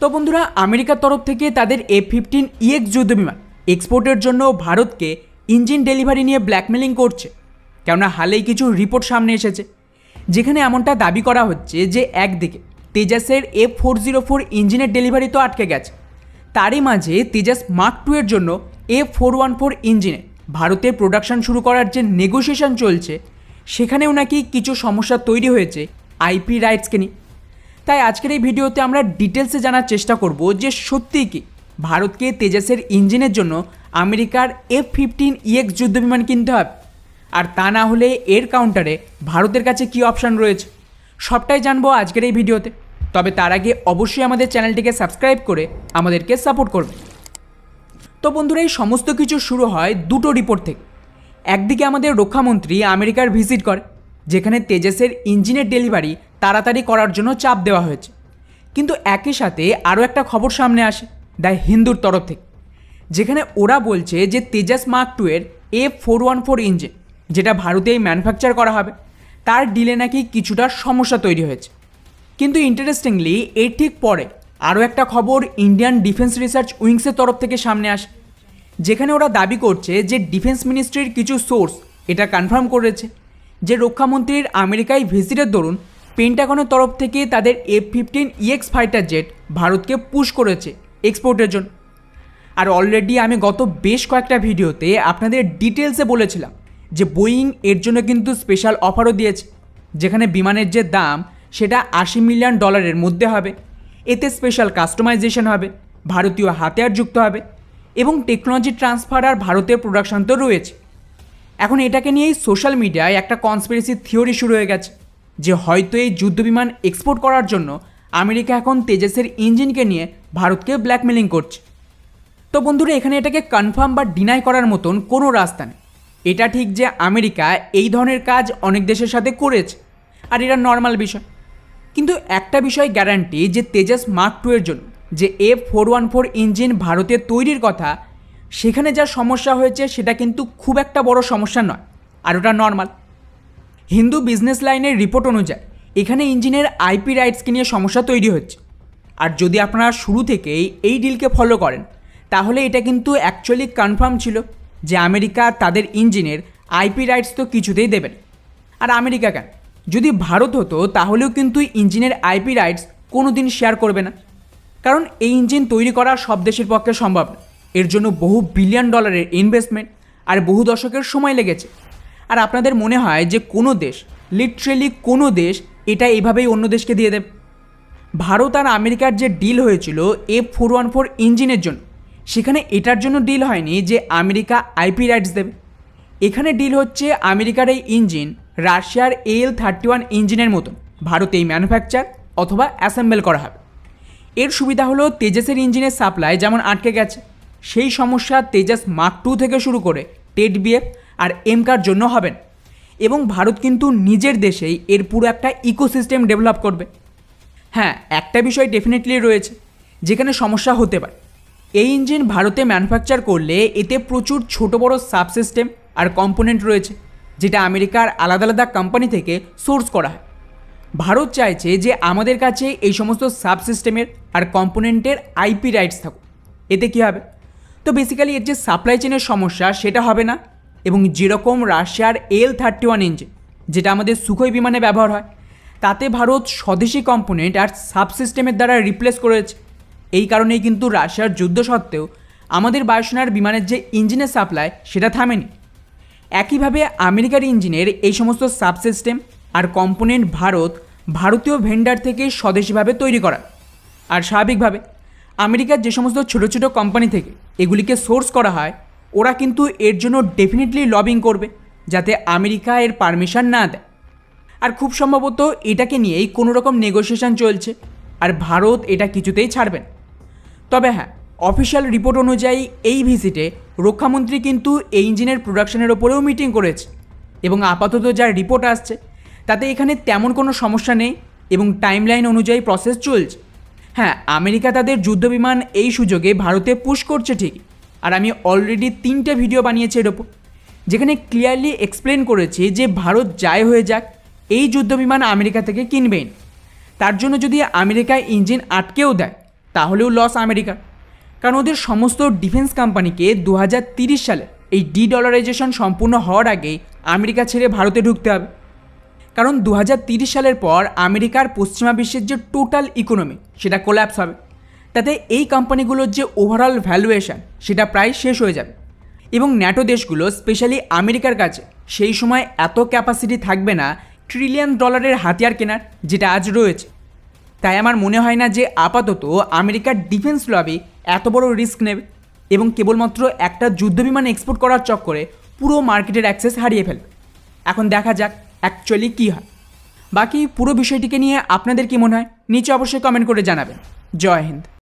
তো বন্ধুরা আমেরিকার তরফ থেকে তাদের এ ফিফটিন ইএক্স e যুদ্ধবিমান এক্সপোর্টের জন্য ভারতকে ইঞ্জিন ডেলিভারি নিয়ে ব্ল্যাকমেলিং করছে কেননা হালেই কিছু রিপোর্ট সামনে এসেছে যেখানে এমনটা দাবি করা হচ্ছে যে একদিকে তেজাসের এ ফোর জিরো ফোর ইঞ্জিনের ডেলিভারি তো আটকে গেছে তারই মাঝে তেজাস মার্ক টু এর জন্য এ ফোর ওয়ান ফোর ইঞ্জিনে ভারতে প্রোডাকশন শুরু করার যে নেগোসিয়েশন চলছে সেখানেও নাকি কিছু সমস্যা তৈরি হয়েছে আইপি রাইটসকে নিয়ে তাই আজকের এই ভিডিওতে আমরা ডিটেলসে জানার চেষ্টা করব যে সত্যি কি ভারতকে তেজাসের ইঞ্জিনের জন্য আমেরিকার এফ ফিফটিন ইএক্স যুদ্ধবিমান কিনতে হবে আর তা না হলে এর কাউন্টারে ভারতের কাছে কি অপশান রয়েছে সবটাই জানবো আজকের এই ভিডিওতে তবে তার আগে অবশ্যই আমাদের চ্যানেলটিকে সাবস্ক্রাইব করে আমাদেরকে সাপোর্ট করবে তো বন্ধুরা এই সমস্ত কিছু শুরু হয় দুটো রিপোর্ট থেকে একদিকে আমাদের রক্ষামন্ত্রী আমেরিকার ভিজিট করে যেখানে তেজাসের ইঞ্জিনের ডেলিভারি তাড়াতাড়ি করার জন্য চাপ দেওয়া হয়েছে কিন্তু একই সাথে আরও একটা খবর সামনে আসে দ্য হিন্দুর তরফ থেকে যেখানে ওরা বলছে যে তেজাস মার্ক টু এর ফোর ওয়ান ফোর ইঞ্জিন যেটা ভারতেই ম্যানুফ্যাকচার করা হবে তার ডিলে নাকি কিছুটা সমস্যা তৈরি হয়েছে কিন্তু ইন্টারেস্টিংলি এর ঠিক পরে আরও একটা খবর ইন্ডিয়ান ডিফেন্স রিসার্চ উইংসের তরফ থেকে সামনে আসে যেখানে ওরা দাবি করছে যে ডিফেন্স মিনিস্ট্রির কিছু সোর্স এটা কনফার্ম করেছে যে রক্ষামন্ত্রীর আমেরিকায় ভিজিটের দরুন পেন্টাগনের তরফ থেকে তাদের F fifteen EX fighter jet ভারতকে পুশ করেছে এক্সপোর্টের জন্য আর অলরেডি আমি গত বেশ কয়েকটা ভিডিওতে আপনাদের ডিটেলসে বলেছিলাম যে বোয়িং এর জন্য কিন্তু স্পেশাল অফারও দিয়েছে যেখানে বিমানের যে দাম সেটা আশি মিলিয়ন ডলারের মধ্যে হবে এতে স্পেশাল কাস্টমাইজেশন হবে ভারতীয় হাতিয়ার যুক্ত হবে এবং টেকনোলজি ট্রান্সফার আর ভারতের প্রোডাকশান তো রয়েছে এখন এটাকে নিয়েই সোশ্যাল মিডিয়ায় একটা কনসপিরেসি থিওরি শুরু হয়ে গেছে যে হয়তো এই যুদ্ধবিমান এক্সপোর্ট করার জন্য আমেরিকা এখন তেজেসের ইঞ্জিনকে নিয়ে ভারতকে ব্ল্যাকমেলিং করছে তো বন্ধুরা এখানে এটাকে কনফার্ম বা ডিনাই করার মতন কোনো রাস্তা নেই এটা ঠিক যে আমেরিকা এই ধরনের কাজ অনেক দেশের সাথে করেছে আর এটা নর্মাল বিষয় কিন্তু একটা বিষয় গ্যারান্টি যে তেজাস মার্ক টু এর জন্য যে F four one four engine ভারতে তৈরির কথা সেখানে যা সমস্যা হয়েছে সেটা কিন্তু খুব একটা বড় সমস্যা নয় আর ওটা নর্মাল হিন্দু বিজনেস লাইনের রিপোর্ট অনুযায়ী এখানে ইঞ্জিনের আইপি রাইটসকে নিয়ে সমস্যা তৈরি হচ্ছে আর যদি আপনারা শুরু থেকেই এই ডিলকে ফলো করেন তাহলে এটা কিন্তু অ্যাকচুয়ালি কনফার্ম ছিল যে আমেরিকা তাদের ইঞ্জিনের আইপি রাইটস তো কিছুতেই দেবেন আর আমেরিকা কেন যদি ভারত হতো তাহলেও কিন্তু ইঞ্জিনের আইপি রাইটস কোনো দিন শেয়ার করবে না কারণ এই ইঞ্জিন তৈরি করা সব দেশের পক্ষে সম্ভব না এর জন্য বহু বিলিয়ন ডলারের ইনভেস্টমেন্ট আর বহু দশকের সময় লেগেছে আর আপনাদের মনে হয় যে কোনো দেশ লিটারেলি কোনো দেশ এটা এভাবেই অন্য দেশকে দিয়ে দেবে ভারত আর আমেরিকার যে ডিল হয়েছিল এফ ফোর ওয়ান ফোর ইঞ্জিনের জন্য সেখানে এটার জন্য ডিল হয়নি যে আমেরিকা আইপি রাইটস দেবে এখানে ডিল হচ্ছে আমেরিকার এই ইঞ্জিন রাশিয়ার এল থার্টি ওয়ান ইঞ্জিনের মতন ভারতে এই ম্যানুফ্যাকচার অথবা অ্যাসেম্বল করা হবে এর সুবিধা হলো তেজাসের ইঞ্জিনের সাপ্লাই যেমন আটকে গেছে সেই সমস্যা তেজাস মার্ক টু থেকে শুরু করে টেট বিএফ আর এমকার জন্য হবেন এবং ভারত কিন্তু নিজের দেশেই এর পুরো একটা ইকোসিস্টেম ডেভেলপ করবে হ্যাঁ একটা বিষয় ডেফিনেটলি রয়েছে যেখানে সমস্যা হতে পারে এই ইঞ্জিন ভারতে ম্যানুফ্যাকচার করলে এতে প্রচুর ছোট বড় সাবসিস্টেম আর কম্পোনেন্ট রয়েছে যেটা আমেরিকার আলাদা আলাদা কোম্পানি থেকে সোর্স করা হয় ভারত চাইছে যে আমাদের কাছে এই সমস্ত সাবসিস্টেমের আর কম্পোনেন্টের আইপি রাইটস থাকুক এতে কী হবে তো বেসিক্যালি এর যে সাপ্লাই চেনের সমস্যা সেটা হবে না এবং যেরকম রাশিয়ার এল থার্টি ওয়ান ইঞ্জিন যেটা আমাদের সুখই বিমানে ব্যবহার হয় তাতে ভারত স্বদেশি কম্পোনেন্ট আর সাবসিস্টেমের দ্বারা রিপ্লেস করেছে এই কারণেই কিন্তু রাশিয়ার যুদ্ধ সত্ত্বেও আমাদের বায়ুসেনার বিমানের যে ইঞ্জিনের সাপ্লাই সেটা থামেনি একইভাবে আমেরিকার ইঞ্জিনের এই সমস্ত সাবসিস্টেম আর কম্পোনেন্ট ভারত ভারতীয় ভেন্ডার থেকে স্বদেশিভাবে তৈরি করা আর স্বাভাবিকভাবে আমেরিকার যে সমস্ত ছোটো ছোটো কোম্পানি থেকে এগুলিকে সোর্স করা হয় ওরা কিন্তু এর জন্য ডেফিনেটলি লবিং করবে যাতে আমেরিকা এর পারমিশন না দেয় আর খুব সম্ভবত এটাকে নিয়েই কোনো রকম নেগোসিয়েশন চলছে আর ভারত এটা কিছুতেই ছাড়বেন তবে হ্যাঁ অফিসিয়াল রিপোর্ট অনুযায়ী এই ভিজিটে রক্ষামন্ত্রী কিন্তু এই ইঞ্জিনের প্রোডাকশনের ওপরেও মিটিং করেছে এবং আপাতত যা রিপোর্ট আসছে তাতে এখানে তেমন কোনো সমস্যা নেই এবং টাইমলাইন অনুযায়ী প্রসেস চলছে হ্যাঁ আমেরিকা তাদের যুদ্ধবিমান এই সুযোগে ভারতে পুশ করছে ঠিকই আর আমি অলরেডি তিনটে ভিডিও বানিয়েছি এর ওপর যেখানে ক্লিয়ারলি এক্সপ্লেন করেছি যে ভারত যাই হয়ে যাক এই যুদ্ধ বিমান আমেরিকা থেকে কিনবেন তার জন্য যদি আমেরিকা ইঞ্জিন আটকেও দেয় তাহলেও লস আমেরিকার কারণ ওদের সমস্ত ডিফেন্স কোম্পানিকে দু সালে এই ডি ডলারাইজেশন সম্পূর্ণ হওয়ার আগেই আমেরিকা ছেড়ে ভারতে ঢুকতে হবে কারণ দু সালের পর আমেরিকার পশ্চিমা বিশ্বের যে টোটাল ইকোনমি সেটা কোল্যাপস হবে তাতে এই কোম্পানিগুলোর যে ওভারঅল ভ্যালুয়েশন সেটা প্রায় শেষ হয়ে যাবে এবং ন্যাটো দেশগুলো স্পেশালি আমেরিকার কাছে সেই সময় এত ক্যাপাসিটি থাকবে না ট্রিলিয়ন ডলারের হাতিয়ার কেনার যেটা আজ রয়েছে তাই আমার মনে হয় না যে আপাতত আমেরিকার ডিফেন্স লবি এত বড় রিস্ক নেবে এবং কেবলমাত্র একটা যুদ্ধবিমান এক্সপোর্ট করার চক্করে পুরো মার্কেটের অ্যাক্সেস হারিয়ে ফেলবে এখন দেখা যাক অ্যাকচুয়ালি কী হয় বাকি পুরো বিষয়টিকে নিয়ে আপনাদের কী মনে হয় নিচে অবশ্যই কমেন্ট করে জানাবেন জয় হিন্দ